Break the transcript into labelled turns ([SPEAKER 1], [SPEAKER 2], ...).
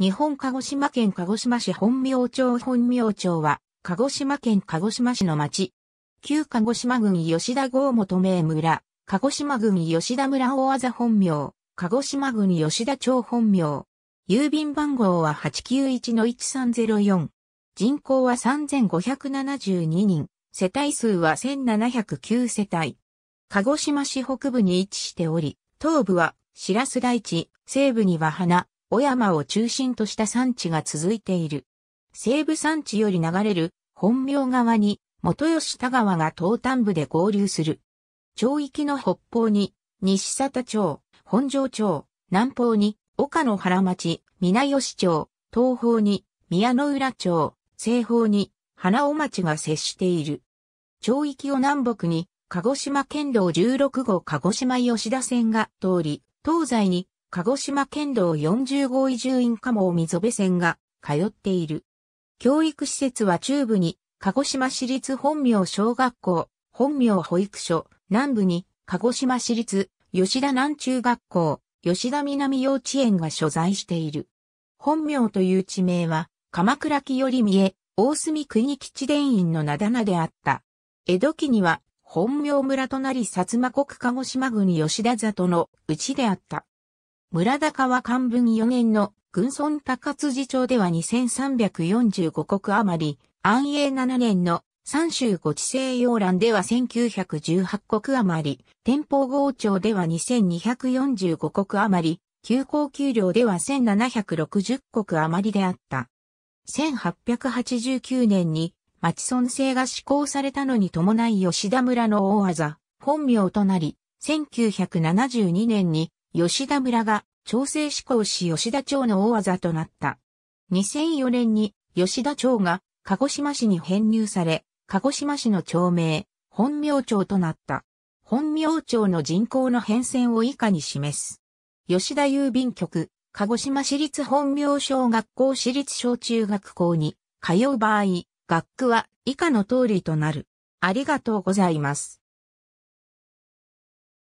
[SPEAKER 1] 日本鹿児島県鹿児島市本名町本名町は、鹿児島県鹿児島市の町。旧鹿児島郡吉田郷元名村、鹿児島郡吉田村大字本名、鹿児島郡吉田町本名。郵便番号は891-1304。人口は3572人。世帯数は1709世帯。鹿児島市北部に位置しており、東部は白洲台地、西部には花、小山を中心とした山地が続いている。西部山地より流れる本名川に元吉田川が東端部で合流する。町域の北方に西里町、本庄町、南方に岡野原町、皆吉町、東方に宮野浦町、西方に花尾町が接している。町域を南北に鹿児島県道16号鹿児島吉田線が通り、東西に鹿児島県道40号移住院加茂溝部線が通っている。教育施設は中部に鹿児島市立本名小学校、本名保育所、南部に鹿児島市立吉田南中学校、吉田南幼稚園が所在している。本名という地名は鎌倉木より見え、大隅国吉伝院の名棚であった。江戸期には本名村となり薩摩国鹿児島郡吉田里の内であった。村高は漢文4年の軍村高辻町では2345国余り、安永7年の三州五地西洋欄では1918国余り、天保郷町では2245国余り、旧高給料では1760国余りであった。1889年に町村制が施行されたのに伴い吉田村の大技、本名となり、1972年に吉田村が調整志向し吉田町の大技となった。2004年に吉田町が鹿児島市に編入され、鹿児島市の町名、本名町となった。本名町の人口の変遷を以下に示す。吉田郵便局、鹿児島市立本名小学校市立小中学校に通う場合、学区は以下の通りとなる。ありがとうございます。